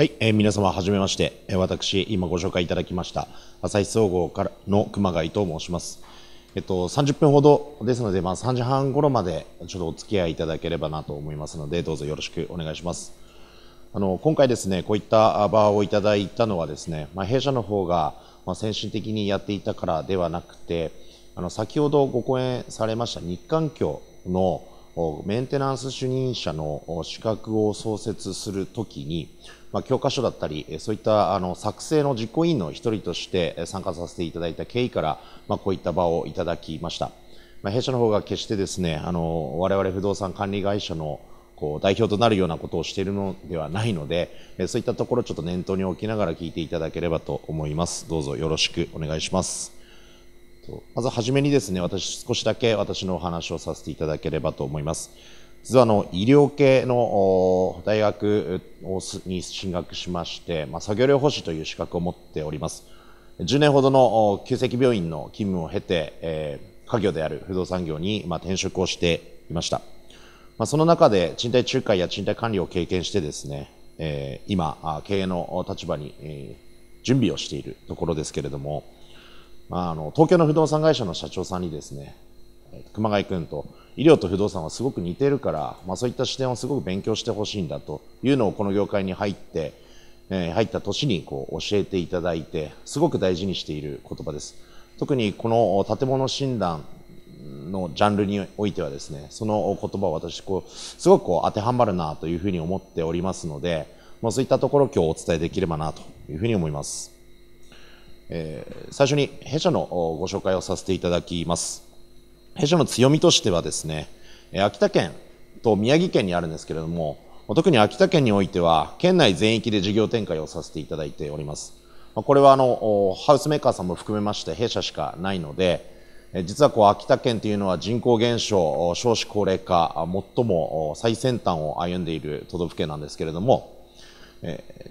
はい、えー、皆様はじめまして、えー、私今ご紹介いただきました朝日総合からの熊谷と申します。えっと30分ほどですので、まあ3時半頃までちょっとお付き合いいただければなと思いますので、どうぞよろしくお願いします。あの今回ですね、こういった場をいただいたのはですね、まあ弊社の方がまあ先進的にやっていたからではなくて、あの先ほどご講演されました日環境のメンテナンス主任者の資格を創設するときに、まあ、教科書だったり、そういったあの作成の実行委員の一人として参加させていただいた経緯から、まあ、こういった場をいただきました。まあ、弊社の方が決してですね、あの我々不動産管理会社のこう代表となるようなことをしているのではないので、そういったところちょっと念頭に置きながら聞いていただければと思います。どうぞよろしくお願いします。まずはじめにですね、私少しだけ私のお話をさせていただければと思います。実はあの医療系の大学に進学しまして、まあ、作業療法士という資格を持っております。10年ほどの旧跡病院の勤務を経て、えー、家業である不動産業にまあ転職をしていました。まあ、その中で賃貸仲介や賃貸管理を経験してですね、えー、今、経営の立場に、えー、準備をしているところですけれども、まあ、あの東京の不動産会社の社長さんにですね、熊谷君と医療と不動産はすごく似てるから、まあ、そういった視点をすごく勉強してほしいんだというのをこの業界に入って、えー、入った年にこう教えていただいてすごく大事にしている言葉です特にこの建物診断のジャンルにおいてはですねその言葉を私こうすごくこう当てはまるなというふうに思っておりますので、まあ、そういったところ今日お伝えできればなというふうに思います、えー、最初に弊社のご紹介をさせていただきます弊社の強みとしてはですね、秋田県と宮城県にあるんですけれども、特に秋田県においては、県内全域で事業展開をさせていただいております。これはあの、ハウスメーカーさんも含めまして弊社しかないので、実はこう秋田県というのは人口減少、少子高齢化、最も最先端を歩んでいる都道府県なんですけれども、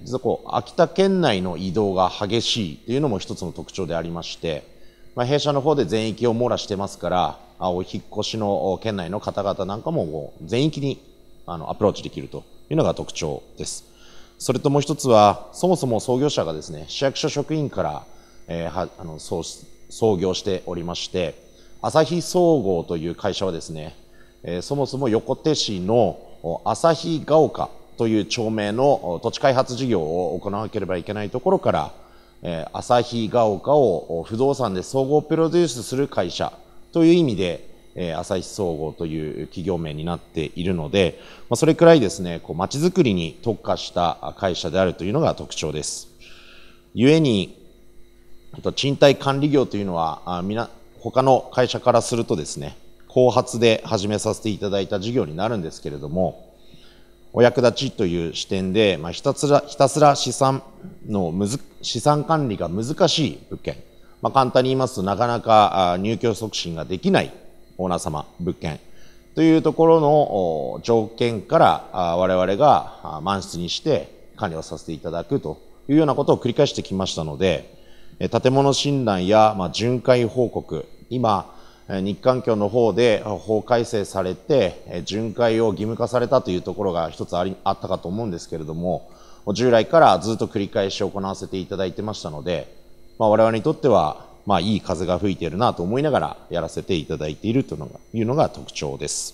実はこう秋田県内の移動が激しいというのも一つの特徴でありまして、まあ、弊社の方で全域を網羅してますから、あお引越しの県内の方々なんかもも全域にあのアプローチできるというのが特徴です。それともう一つは、そもそも創業者がですね、市役所職員から、えー、はあの創創業しておりまして、朝日総合という会社はですね、えー、そもそも横手市の朝日が丘という町名の土地開発事業を行わなければいけないところから、えー、旭ヶ丘を不動産で総合プロデュースする会社という意味で、えー、旭総合という企業名になっているので、まそれくらいですね、こう、街づくりに特化した会社であるというのが特徴です。故に、賃貸管理業というのは、あ皆、他の会社からするとですね、後発で始めさせていただいた事業になるんですけれども、お役立ちという視点で、まあ、ひたすら、ひたすら資産のむず、資産管理が難しい物件。まあ、簡単に言いますとなかなか入居促進ができないオーナー様、物件。というところの条件から我々が満室にして管理をさせていただくというようなことを繰り返してきましたので、建物診断や巡回報告、今、日韓協の方で法改正されて、巡回を義務化されたというところが一つありあったかと思うんですけれども、従来からずっと繰り返し行わせていただいてましたので、まあ、我々にとっては、まあ、いい風が吹いているなと思いながらやらせていただいているというのがいうのが特徴です。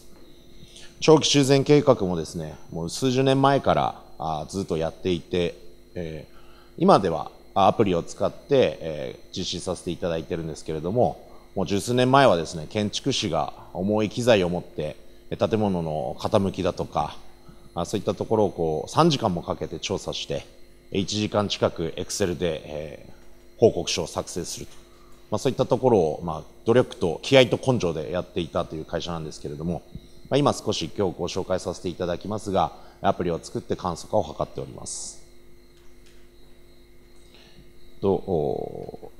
長期修繕計画もですね、もう数十年前からあずっとやっていて、えー、今ではアプリを使って、えー、実施させていただいてるんですけれども、もう十数年前はですね建築士が重い機材を持って建物の傾きだとかそういったところをこう3時間もかけて調査して1時間近くエクセルで、えー、報告書を作成すると、まあ、そういったところを、まあ、努力と気合と根性でやっていたという会社なんですけれども、まあ、今少し今日ご紹介させていただきますがアプリを作って簡素化を図っております。と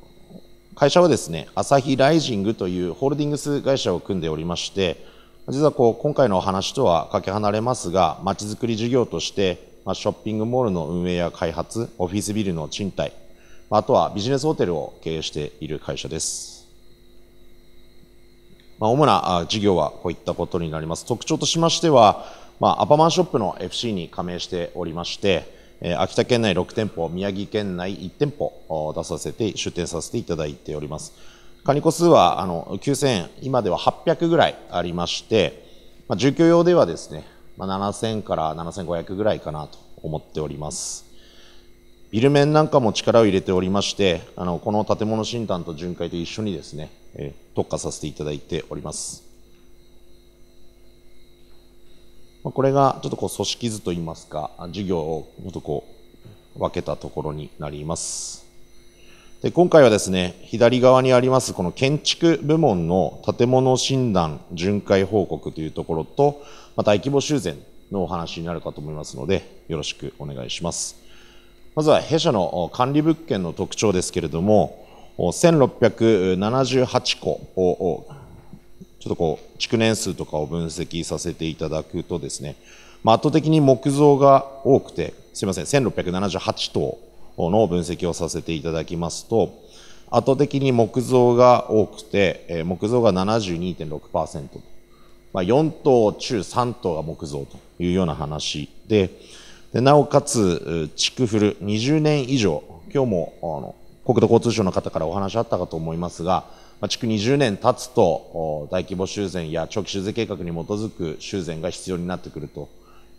会社はですね、アサヒライジングというホールディングス会社を組んでおりまして、実はこう今回のお話とはかけ離れますが、まちづくり事業として、まショッピングモールの運営や開発、オフィスビルの賃貸、まあとはビジネスホテルを経営している会社です。まあ、主な事業はこういったことになります。特徴としましては、まあ、アパマンショップの FC に加盟しておりまして、え秋田県内6店舗、宮城県内1店舗出させて、出店させていただいております。カニ個数はあの9000、今では800ぐらいありまして、まあ、住居用ではですね、まあ、7000から7500ぐらいかなと思っております。ビル面なんかも力を入れておりまして、あのこの建物診断と巡回と一緒にですね、え特化させていただいております。まあ、これがちょっとこう組織図といいますか、授業をちょっとこう分けたところになります。で今回はですね、左側にありますこの建築部門の建物診断巡回報告というところと、まあ、大規模修繕のお話になるかと思いますので、よろしくお願いします。まずは弊社の管理物件の特徴ですけれども、1678個をちょっとこう、築年数とかを分析させていただくとですね、まあ、圧倒的に木造が多くて、すいません、1678棟の分析をさせていただきますと、圧倒的に木造が多くて、え木造が72.6%まあ、4棟中3棟が木造というような話で、でなおかつ、築古20年以上、今日もあの国土交通省の方からお話あったかと思いますが、まあ、築20年経つと大規模修繕や長期修繕計画に基づく修繕が必要になってくると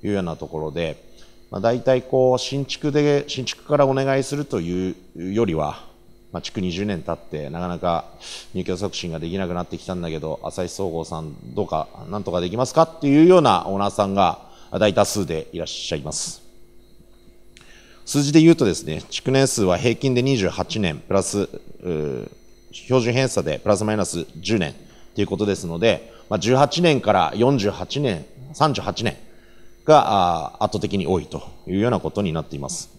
いうようなところで、まあ、大体こう新築で新築からお願いするというよりは、まあ、築20年経ってなかなか入居促進ができなくなってきたんだけど朝日総合さんどうかなんとかできますかっていうようなオーナーさんが大多数でいらっしゃいます。数字で言うとですね、築年数は平均で28年、プラス、標準偏差でプラスマイナス10年ということですので、まあ、18年から48年、38年が圧倒的に多いというようなことになっています。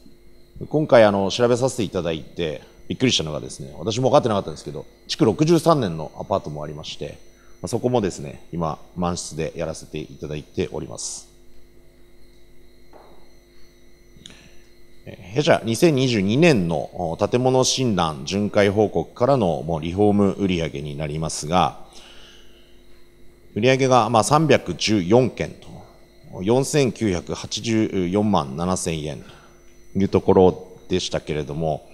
今回あの調べさせていただいてびっくりしたのがですね、私も分かってなかったんですけど、築63年のアパートもありまして、そこもですね、今満室でやらせていただいております。弊社2022年の建物診断巡回報告からのもうリフォーム売上になりますが、売上がまあ314件と、4984万7000円というところでしたけれども、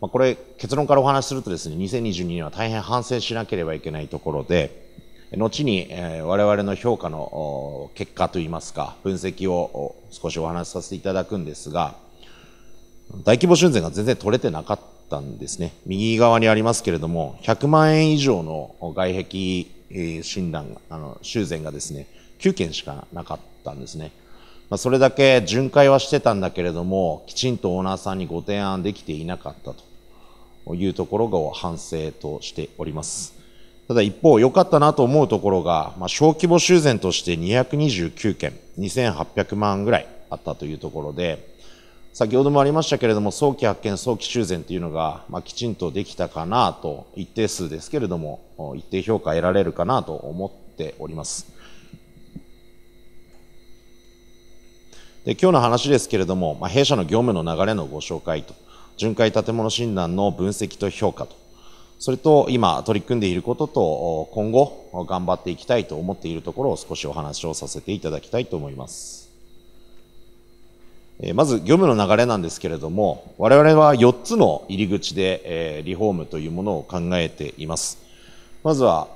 まあ、これ結論からお話しするとですね、2022年は大変反省しなければいけないところで、後に、え我々の評価の結果といいますか、分析を少しお話しさせていただくんですが、大規模修繕が全然取れてなかったんですね。右側にありますけれども、100万円以上の外壁診断、あの修繕がですね、9件しかなかったんですね。まあ、それだけ巡回はしてたんだけれども、きちんとオーナーさんにご提案できていなかったというところが反省としております。ただ一方、良かったなと思うところが、まあ、小規模修繕として229件、2800万ぐらいあったというところで、先ほどもありましたけれども早期発見早期修繕というのが、まあ、きちんとできたかなと一定数ですけれども一定評価得られるかなと思っておりますで今日の話ですけれども、まあ、弊社の業務の流れのご紹介と巡回建物診断の分析と評価とそれと今取り組んでいることと今後頑張っていきたいと思っているところを少しお話をさせていただきたいと思います。まず業務の流れなんですけれども、我々は4つの入り口でリフォームというものを考えています。まずは、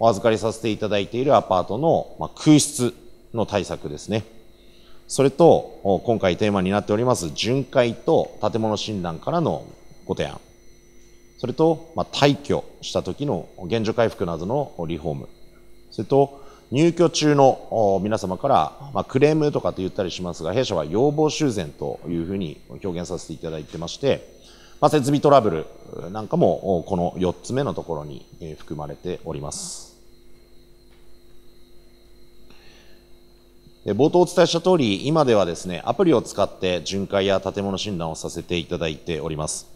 お預かりさせていただいているアパートの空室の対策ですね。それと、今回テーマになっております巡回と建物診断からのご提案。それと、ま退去した時の現状回復などのリフォーム。それと、入居中の皆様から、まあ、クレームとかって言ったりしますが、弊社は要望修繕というふうに表現させていただいてまして、まあ、設備トラブルなんかもこの4つ目のところに含まれております。冒頭お伝えした通り、今ではですね、アプリを使って巡回や建物診断をさせていただいております。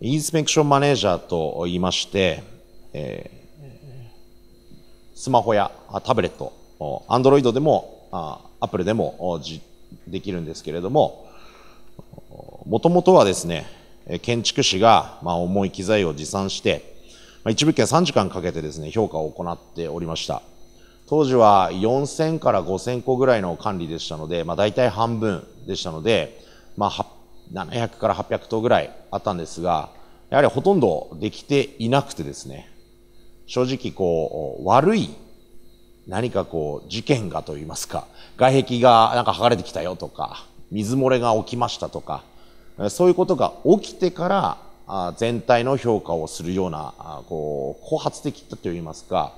インスペクションマネージャーと言いまして、えースマホやタブレット、アンドロイドでもアップルでもできるんですけれども、もともとはですね、建築士が重い機材を持参して、一物件3時間かけてですね、評価を行っておりました。当時は4000から5000個ぐらいの管理でしたので、まあ、大体半分でしたので、まあ、700から800棟ぐらいあったんですが、やはりほとんどできていなくてですね、正直こう、悪い何かこう、事件がと言いますか、外壁がなんか剥がれてきたよとか、水漏れが起きましたとか、そういうことが起きてから、全体の評価をするような、こう、後発的と言いますか、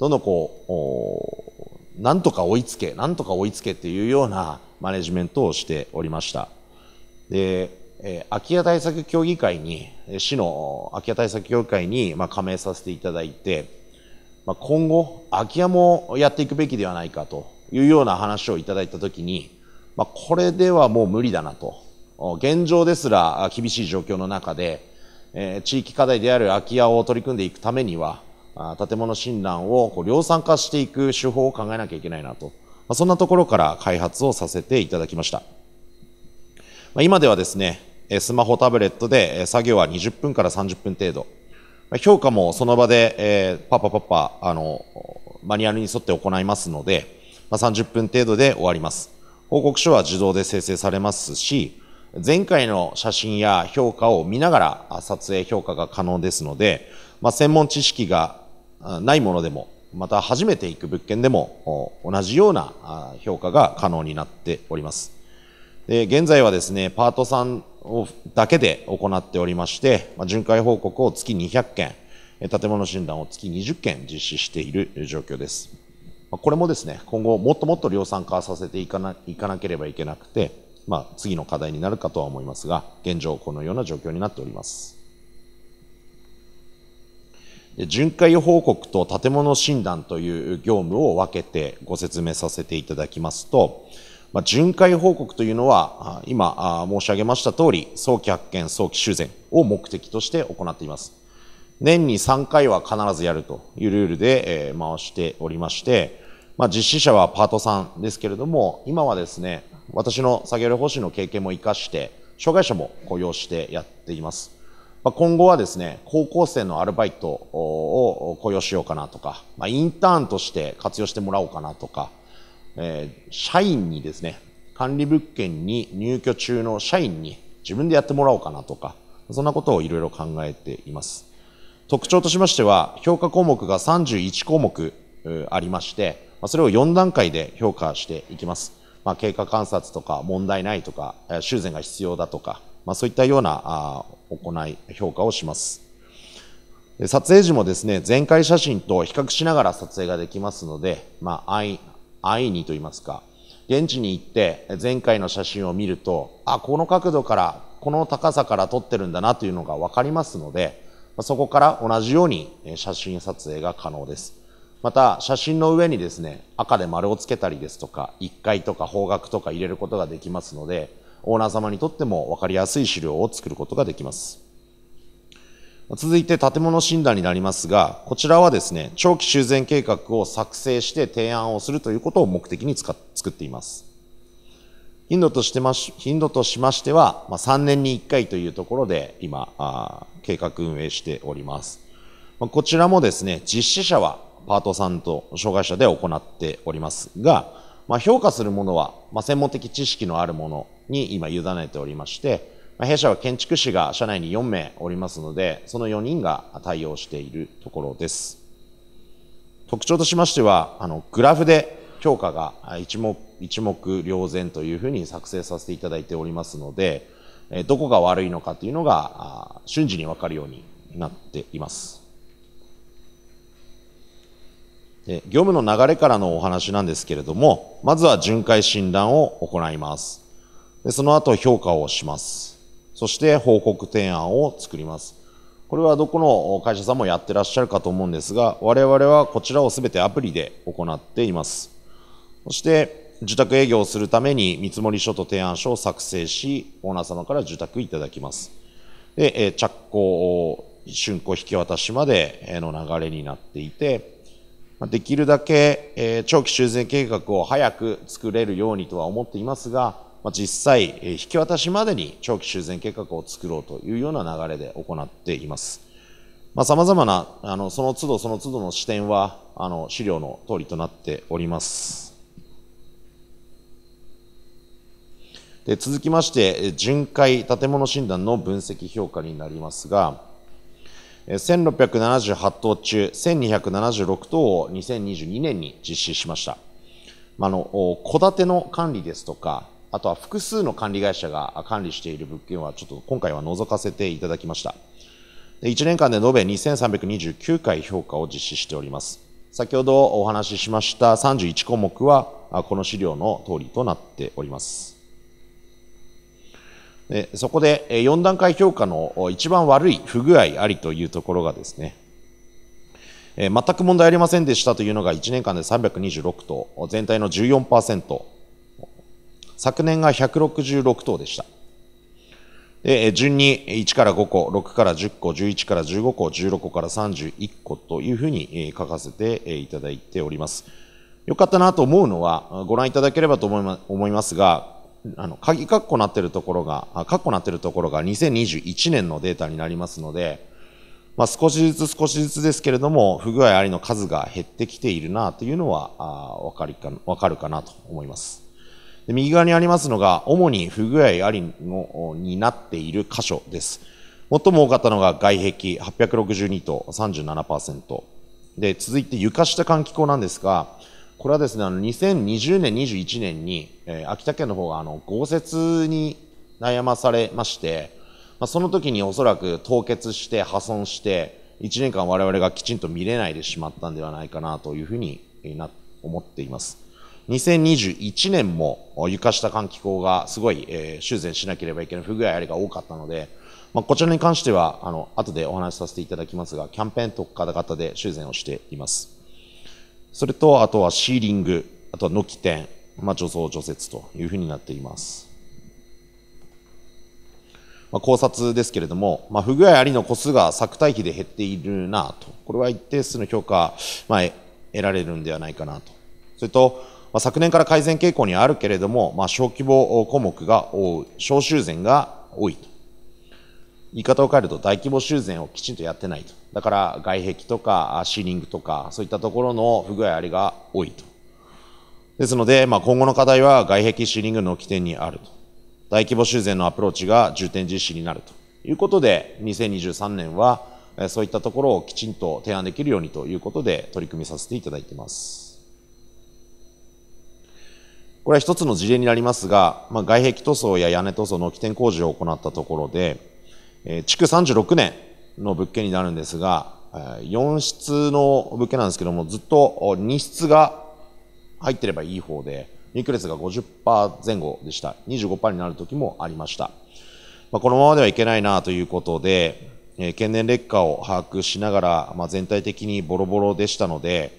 どんどんこう、なんとか追いつけ、なんとか追いつけっていうようなマネジメントをしておりました。で、えー、空き家対策協議会に、市の空き家対策協議会に、まあ、加盟させていただいて、まあ、今後、空き家もやっていくべきではないかというような話をいただいたときに、まあ、これではもう無理だなと。現状ですら厳しい状況の中で、えー、地域課題である空き家を取り組んでいくためには、建物診断をこう量産化していく手法を考えなきゃいけないなと。まあ、そんなところから開発をさせていただきました。まあ、今ではですね、スマホ、タブレットで作業は20分から30分程度。評価もその場で、えー、パパパパ、あの、マニュアルに沿って行いますので、まあ、30分程度で終わります。報告書は自動で生成されますし、前回の写真や評価を見ながら撮影評価が可能ですので、まあ、専門知識がないものでも、また初めて行く物件でも同じような評価が可能になっております。で現在はですね、パートさんをだけで行っておりまして、まあ、巡回報告を月200件、建物診断を月20件実施している状況です。これもですね、今後もっともっと量産化させていかないかなければいけなくて、まあ、次の課題になるかとは思いますが、現状このような状況になっております。巡回報告と建物診断という業務を分けてご説明させていただきますと、まあ、巡回報告というのは、今申し上げました通り、早期発見、早期修繕を目的として行っています。年に3回は必ずやるというルールで、え回しておりまして、まあ、実施者はパートさんですけれども、今はですね、私の作業療法士の経験も生かして、障害者も雇用してやっています。まあ、今後はですね、高校生のアルバイトを雇用しようかなとか、まあ、インターンとして活用してもらおうかなとか、えー、社員にですね、管理物件に入居中の社員に自分でやってもらおうかなとか、そんなことをいろいろ考えています。特徴としましては、評価項目が31項目ありまして、それを4段階で評価していきます。まあ、経過観察とか問題ないとか、修繕が必要だとか、まあ、そういったような行い、評価をします。撮影時もですね、全開写真と比較しながら撮影ができますので、まあ、安易にと言いますか、現地に行って前回の写真を見ると、あ、この角度から、この高さから撮ってるんだなというのがわかりますので、そこから同じように写真撮影が可能です。また、写真の上にですね、赤で丸をつけたりですとか、1階とか方角とか入れることができますので、オーナー様にとっても分かりやすい資料を作ることができます。続いて建物診断になりますが、こちらはですね、長期修繕計画を作成して提案をするということを目的に作っています。頻度としてまし、頻度としましては、まあ、3年に1回というところで今、あ計画運営しております。まあ、こちらもですね、実施者はパートさんと障害者で行っておりますが、まあ、評価するものは、まあ、専門的知識のあるものに今委ねておりまして、まあ、弊社は建築士が社内に4名おりますので、その4人が対応しているところです。特徴としましては、あのグラフで評価が一目一目瞭然というふうに作成させていただいておりますので、どこが悪いのかというのが瞬時にわかるようになっています。業務の流れからのお話なんですけれども、まずは巡回診断を行います。でその後評価をします。そして報告提案を作ります。これはどこの会社さんもやってらっしゃるかと思うんですが、我々はこちらをすべてアプリで行っています。そして、受託営業をするために見積書と提案書を作成し、オーナー様から受託いただきます。で、着工、竣工引き渡しまでの流れになっていて、できるだけ長期修繕計画を早く作れるようにとは思っていますが、まあ、実際、引き渡しまでに長期修繕計画を作ろうというような流れで行っています。まあ、様々な、あの、その都度その都度の視点は、あの、資料の通りとなっております。で続きまして、巡回建物診断の分析評価になりますが、1678棟中1276棟を2022年に実施しました。まあの、戸建ての管理ですとか、あとは複数の管理会社が管理している物件はちょっと今回は覗かせていただきました。1年間で延べ2329回評価を実施しております。先ほどお話ししました31項目はこの資料の通りとなっております。でそこで4段階評価の一番悪い不具合ありというところがですね、全く問題ありませんでしたというのが1年間で326と全体の14%、昨年が166頭でした。で、順に1から5個、6から10個、11から15個、16個から31個というふうに書かせていただいております。よかったなと思うのは、ご覧いただければと思いますが、あの、鍵括弧なってるところが、括弧なってるところが2021年のデータになりますので、まあ、少しずつ少しずつですけれども、不具合ありの数が減ってきているなというのは、わかりわかるかなと思います。で右側にありますのが、主に不具合ありのになっている箇所です。最も多かったのが外壁862と37%。で、続いて床下換気口なんですが、これはですね、あの2020年、21年に、えー、秋田県の方があの豪雪に悩まされまして、まあ、その時におそらく凍結して破損して、1年間我々がきちんと見れないでしまったんではないかなというふうにな思っています。2021年も床下換気口がすごい、えー、修繕しなければいけない不具合ありが多かったので、まあ、こちらに関してはあの後でお話しさせていただきますがキャンペーン特化型で修繕をしていますそれとあとはシーリングあとは軒天、まあ、除草除雪というふうになっていますまあ、考察ですけれども、まあ、不具合ありの個数が作対比で減っているなと、これは一定数の評価、まあ、得られるんではないかなと。それと、まあ、昨年から改善傾向にあるけれども、まあ、小規模項目が多い、小修繕が多いと。言い方を変えると大規模修繕をきちんとやってないと。だから外壁とかシーリングとかそういったところの不具合ありが多いと。ですので、まあ、今後の課題は外壁シーリングの起点にあると。大規模修繕のアプローチが重点実施になるということで、2023年はそういったところをきちんと提案できるようにということで取り組みさせていただいています。これは一つの事例になりますが、まあ、外壁塗装や屋根塗装の起点工事を行ったところで、え築36年の物件になるんですが、4室の物件なんですけども、ずっと2室が入ってればいい方で、入居率が50%前後でした。25%になる時もありました。まあ、このままではいけないなということで、えー、劣化を把握しながら、まあ、全体的にボロボロでしたので、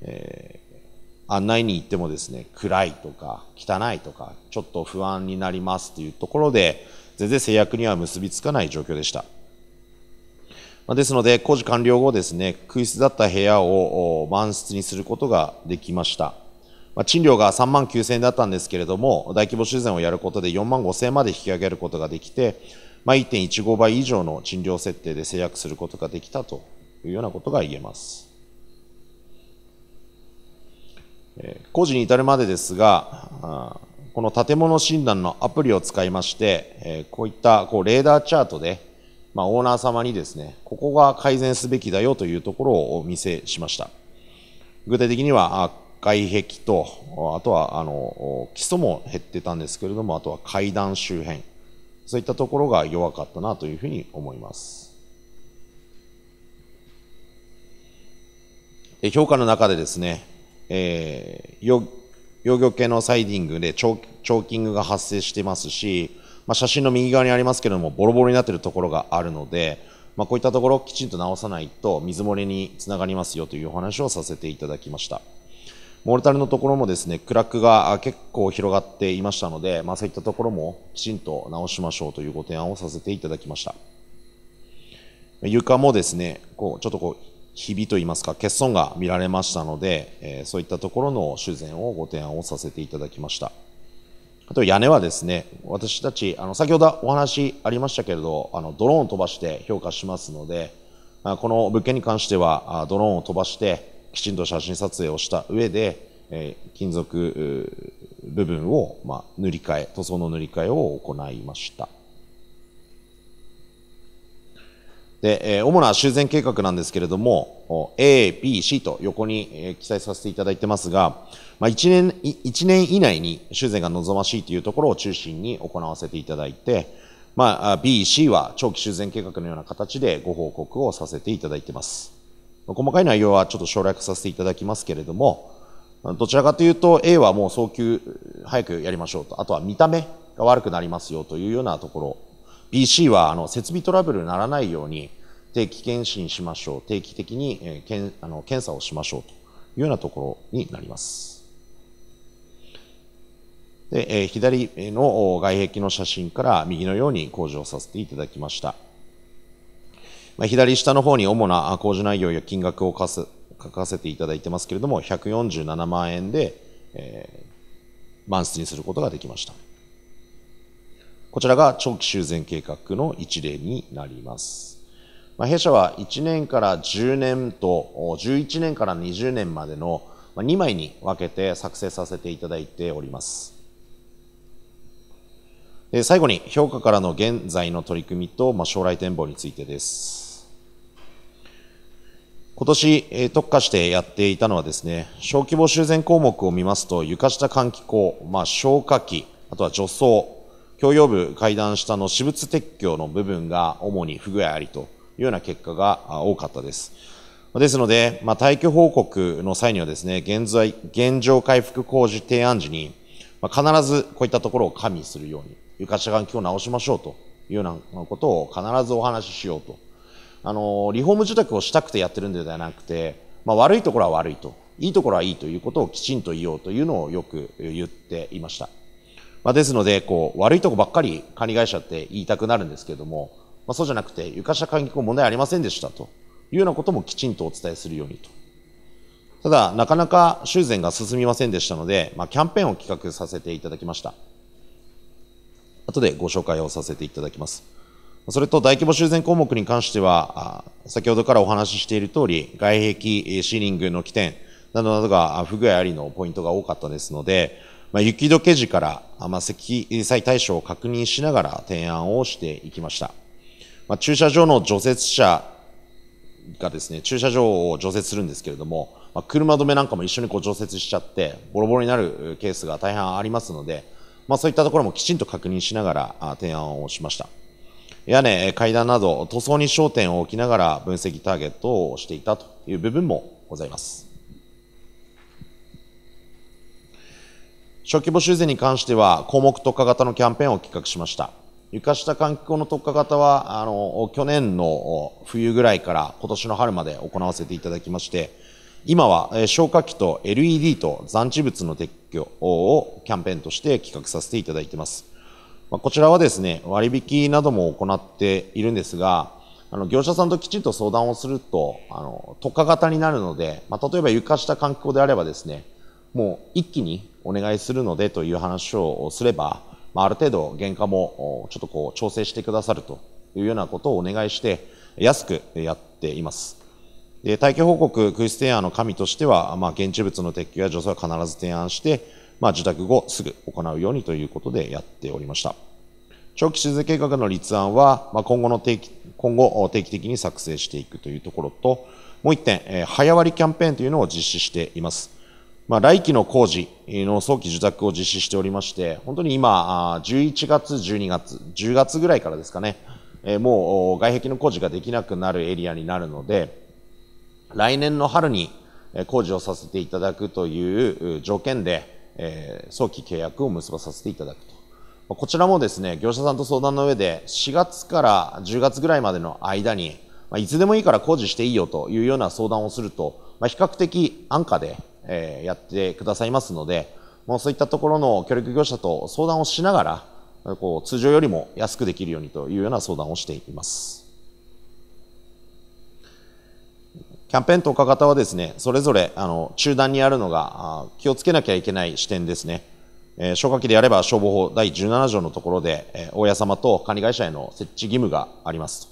えー案内に行ってもですね暗いとか汚いとかちょっと不安になりますというところで全然制約には結びつかない状況でした。ですので工事完了後ですね空室だった部屋を満室にすることができました。ま賃料が3万9000円だったんですけれども、大規模修繕をやることで4万5000円まで引き上げることができて、まあ、1.15倍以上の賃料設定で制約することができたというようなことが言えます。工事に至るまでですが、この建物診断のアプリを使いまして、こういったこうレーダーチャートで、まオーナー様にですね、ここが改善すべきだよというところをお見せしました。具体的には外壁と、あとはあの基礎も減ってたんですけれども、あとは階段周辺、そういったところが弱かったなというふうに思います。評価の中でですね、えー、養魚系のサイディングでチョーキングが発生してますし、まあ、写真の右側にありますけれどもボロボロになっているところがあるので、まあ、こういったところをきちんと直さないと水漏れにつながりますよというお話をさせていただきましたモルタルのところもですねクラックが結構広がっていましたので、まあ、そういったところもきちんと直しましょうというご提案をさせていただきました床もですねこうちょっとこうひびといいますか欠損が見られましたので、えそういったところの修繕をご提案をさせていただきましたあと屋根はですね私たちあの先ほどお話ありましたけれどあのドローンを飛ばして評価しますのでこの物件に関してはドローンを飛ばしてきちんと写真撮影をした上で金属部分を、ま塗り替え塗装の塗り替えを行いましたで、えー、主な修繕計画なんですけれども、A、B、C と横に、えー、記載させていただいてますが、まあ、1年、1年以内に修繕が望ましいというところを中心に行わせていただいて、まあ、B、C は長期修繕計画のような形でご報告をさせていただいてます。細かい内容はちょっと省略させていただきますけれども、どちらかというと A はもう早急、早くやりましょうと。あとは見た目が悪くなりますよというようなところ BC はあの設備トラブルにならないように定期検診しましょう、定期的に、えー、けんあの検査をしましょうというようなところになります。でえー、左の外壁の写真から右のように工事をさせていただきました。まあ、左下の方に主な工事内容や金額を書す書かせていただいてますけれども、147万円で、えー、満室にすることができました。こちらが長期修繕計画の一例になります。まあ、弊社は1年から10年と11年から20年までの2枚に分けて作成させていただいております。で最後に評価からの現在の取り組みと、まあ、将来展望についてです。今年、え特化してやっていたのはですね、小規模修繕項目を見ますと、床下換気口、まあ、消火器、あとは除草、共用部階段下の私物撤去の部分が主に不具合ありというような結果が多かったです。ですので、まあ、退去報告の際にはですね、現在、現状回復工事提案時に、まあ、必ずこういったところを加味するように、床下環境を直しましょうというようなことを必ずお話ししようと。あの、リフォーム住宅をしたくてやってるんではなくて、まあ、悪いところは悪いと、いいところはいいということをきちんと言おうというのをよく言っていました。まあ、ですので、こう、悪いとこばっかり管理会社って言いたくなるんですけれども、まあ、そうじゃなくて、床下管理庫問題ありませんでしたというようなこともきちんとお伝えするようにと。ただ、なかなか修繕が進みませんでしたので、まあ、キャンペーンを企画させていただきました。後でご紹介をさせていただきます。それと大規模修繕項目に関しては、先ほどからお話ししている通り、外壁、シーリングの起点などなどが不具合ありのポイントが多かったですので、まあ、雪解け時から、まあ、積載対象を確認しながら提案をしていきました。まあ、駐車場の除雪車がですね、駐車場を除雪するんですけれども、まあ、車止めなんかも一緒にこう除雪しちゃって、ボロボロになるケースが大半ありますので、まあ、そういったところもきちんと確認しながら提案をしました。屋根、階段など、塗装に焦点を置きながら分析ターゲットをしていたという部分もございます。小規模修繕に関しては項目特化型のキャンペーンを企画しました。床下換気口の特化型は、あの、去年の冬ぐらいから今年の春まで行わせていただきまして、今は消火器と LED と残地物の撤去をキャンペーンとして企画させていただいています。まこちらはですね、割引なども行っているんですが、あの、業者さんときちんと相談をすると、あの、特化型になるので、まあ、例えば床下換気口であればですね、もう一気にお願いするのでという話をすれば、まあ、ある程度原価もちょっとこう調整してくださるというようなことをお願いして安くやっています。で待機報告クイス提案の神としては、まあ、現地物の撤去や除草は必ず提案して、まあ、受託後すぐ行うようにということでやっておりました。長期地図計画の立案は、まあ、今後の定期今後定期的に作成していくというところと、もう1点、早割キャンペーンというのを実施しています。まあ、来期の工事の早期受託を実施しておりまして、本当に今、11月、12月、10月ぐらいからですかね、えもう外壁の工事ができなくなるエリアになるので、来年の春に工事をさせていただくという条件で、え早期契約を結ばさせていただくと。こちらもですね、業者さんと相談の上で、4月から10月ぐらいまでの間に、まいつでもいいから工事していいよというような相談をすると、ま比較的安価で、えー、やってくださいますので、もうそういったところの協力業者と相談をしながら、こう通常よりも安くできるようにというような相談をしています。キャンペーン特化型はですね、それぞれあの中段にあるのが気をつけなきゃいけない視点ですね。えー、消火器であれば消防法第17条のところで、えー、大家様と管理会社への設置義務があります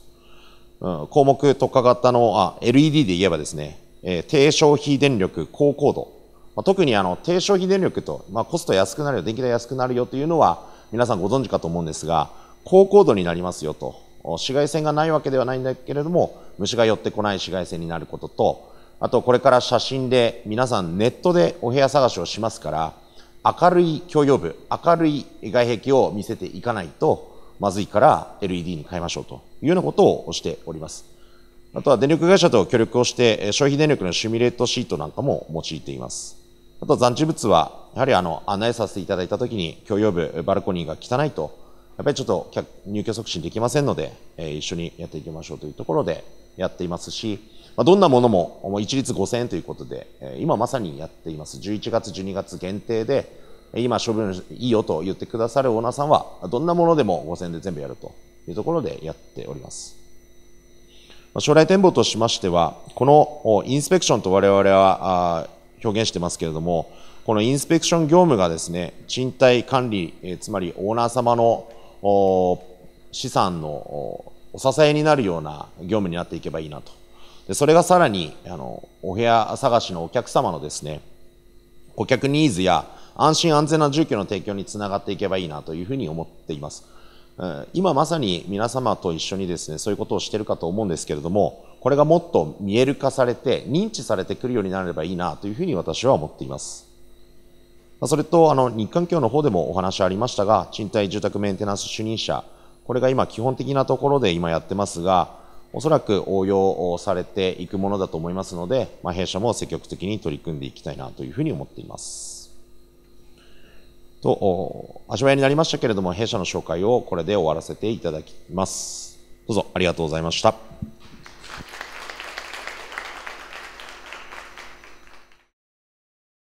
と。うん、項目特化型のあ LED で言えばですね、えー、低消費電力高高度、まあ、特にあの低消費電力と、まあ、コスト安くなるよ、電気代安くなるよというのは皆さんご存知かと思うんですが、高高度になりますよと、紫外線がないわけではないんだけれども、虫が寄ってこない紫外線になることと、あとこれから写真で皆さんネットでお部屋探しをしますから、明るい共用部、明るい外壁を見せていかないとまずいから LED に変えましょうというようなことをしております。あとは電力会社と協力をして、消費電力のシミュレートシートなんかも用いています。あと残地物は、やはりあの、案内させていただいたときに、共用部、バルコニーが汚いと、やっぱりちょっと入居促進できませんので、え一緒にやっていきましょうというところでやっていますし、まどんなものも一律5000円ということで、え今まさにやっています。11月、12月限定で、今処分いいよと言ってくださるオーナーさんは、どんなものでも5000円で全部やるというところでやっております。将来展望としましては、このインスペクションと我々は表現してますけれども、このインスペクション業務がですね、賃貸管理、えつまりオーナー様の資産のお支えになるような業務になっていけばいいなと。でそれがさらにあのお部屋探しのお客様のですね、顧客ニーズや安心安全な住居の提供につながっていけばいいなというふうに思っています。今まさに皆様と一緒にですね、そういうことをしてるかと思うんですけれども、これがもっと見える化されて、認知されてくるようになればいいなというふうに私は思っています。それと、あの、日韓協の方でもお話ありましたが、賃貸住宅メンテナンス主任者、これが今基本的なところで今やってますが、おそらく応用されていくものだと思いますので、まあ、弊社も積極的に取り組んでいきたいなというふうに思っています。と、まりになりましたけれども、弊社の紹介をこれで終わらせていただきます。どうぞありがとうございました。